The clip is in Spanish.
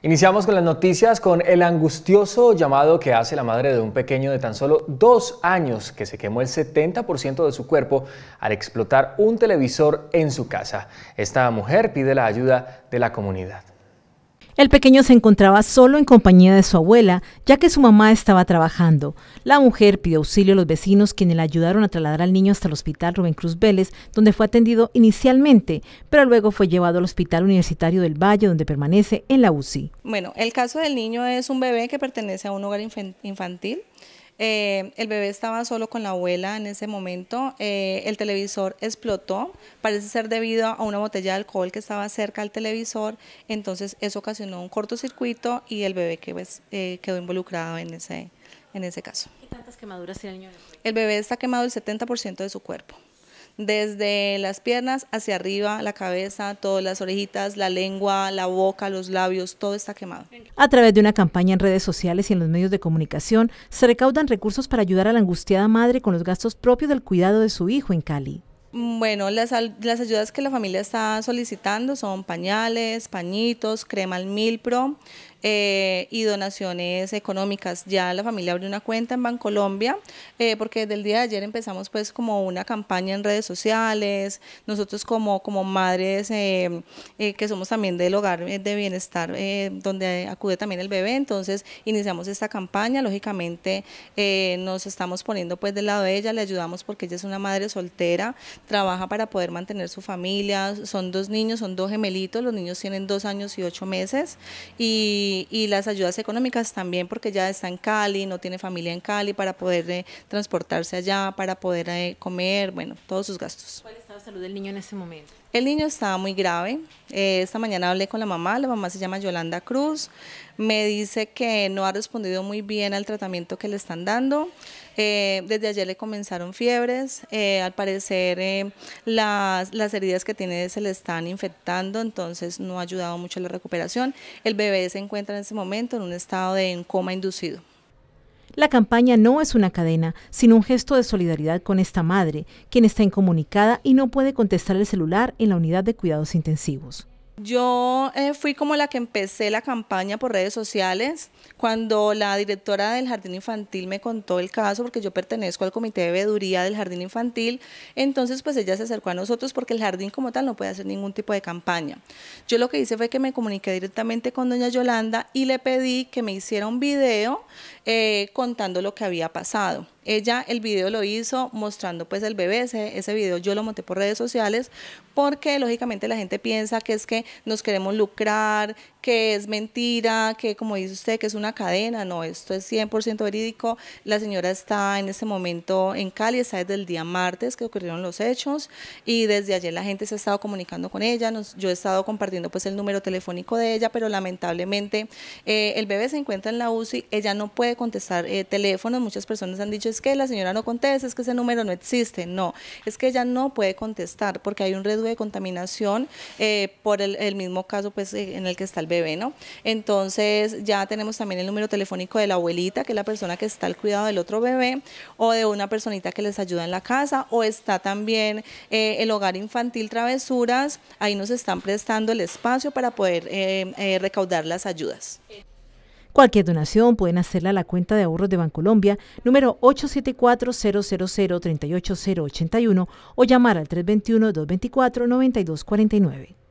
Iniciamos con las noticias con el angustioso llamado que hace la madre de un pequeño de tan solo dos años que se quemó el 70% de su cuerpo al explotar un televisor en su casa. Esta mujer pide la ayuda de la comunidad. El pequeño se encontraba solo en compañía de su abuela, ya que su mamá estaba trabajando. La mujer pidió auxilio a los vecinos, quienes le ayudaron a trasladar al niño hasta el hospital Rubén Cruz Vélez, donde fue atendido inicialmente, pero luego fue llevado al Hospital Universitario del Valle, donde permanece en la UCI. Bueno, el caso del niño es un bebé que pertenece a un hogar infantil. Eh, el bebé estaba solo con la abuela en ese momento. Eh, el televisor explotó, parece ser debido a una botella de alcohol que estaba cerca al televisor. Entonces eso ocasionó un cortocircuito y el bebé pues, eh, quedó involucrado en ese, en ese caso. ¿Y tantas quemaduras tiene el niño? El bebé está quemado el 70% de su cuerpo desde las piernas hacia arriba, la cabeza, todas las orejitas, la lengua, la boca, los labios, todo está quemado. A través de una campaña en redes sociales y en los medios de comunicación, se recaudan recursos para ayudar a la angustiada madre con los gastos propios del cuidado de su hijo en Cali. Bueno, las, las, ayudas que la familia está solicitando son pañales, pañitos, crema al milpro, eh, y donaciones económicas. Ya la familia abrió una cuenta en Bancolombia, eh, porque desde el día de ayer empezamos pues como una campaña en redes sociales, nosotros como, como madres eh, que somos también del hogar de bienestar, donde acude también el bebé, entonces iniciamos esta campaña, lógicamente nos estamos poniendo pues del lado de ella, le ayudamos porque ella es una madre soltera, trabaja para poder mantener su familia, son dos niños, son dos gemelitos, los niños tienen dos años y ocho meses y y, las ayudas económicas también porque ya está en Cali, no tiene familia en Cali para poder eh, transportarse allá, para poder eh, comer, bueno, todos sus gastos del niño en ese momento? El niño estaba muy grave. Eh, esta mañana hablé con la mamá, la mamá se llama Yolanda Cruz. Me dice que no ha respondido muy bien al tratamiento que le están dando. Eh, desde ayer le comenzaron fiebres. Eh, al parecer las, heridas que tiene se le están infectando, entonces no ha ayudado mucho a la recuperación. El bebé se encuentra en ese momento en un estado de coma inducido. La campaña no es una cadena, sino un gesto de solidaridad con esta madre, quien está incomunicada y no puede contestar el celular en la unidad de cuidados intensivos. Yo eh, fui como la que empecé la campaña por redes sociales cuando la directora del jardín infantil me contó el caso porque yo pertenezco al comité de veeduría del jardín infantil, entonces pues ella se acercó a nosotros porque el jardín como tal no puede hacer ningún tipo de campaña. Yo lo que hice fue que me comuniqué directamente con doña Yolanda y le pedí que me hiciera un video eh, contando lo que había pasado. Ella el video lo hizo mostrando pues el bebé, ese, ese video yo lo monté por redes sociales porque lógicamente la gente piensa que es que nos queremos lucrar, que es mentira, que como dice usted, que es una cadena. No, esto es 100% verídico. La señora está en ese momento en Cali, está desde el día martes que ocurrieron los hechos y desde ayer la gente se ha estado comunicando con ella. yo he estado compartiendo pues el número telefónico de ella, pero lamentablemente eh, el bebé se encuentra en la UCI, ella no puede contestar eh, teléfonos. Muchas personas han dicho es que la señora no contesta, es que ese número no existe. No, es que ella no puede contestar porque hay un riesgo de contaminación eh, por el, mismo caso pues eh, en el que está el bebé ¿no? Entonces ya tenemos también el número telefónico de la abuelita, que es la persona que está al cuidado del otro bebé, o de una personita que les ayuda en la casa, o está también eh, el hogar infantil Travesuras, ahí nos están prestando el espacio para poder eh, eh, recaudar las ayudas. Cualquier donación pueden hacerla a la cuenta de ahorros de Bancolombia número 874-000-38081 o llamar al 321-224-9249.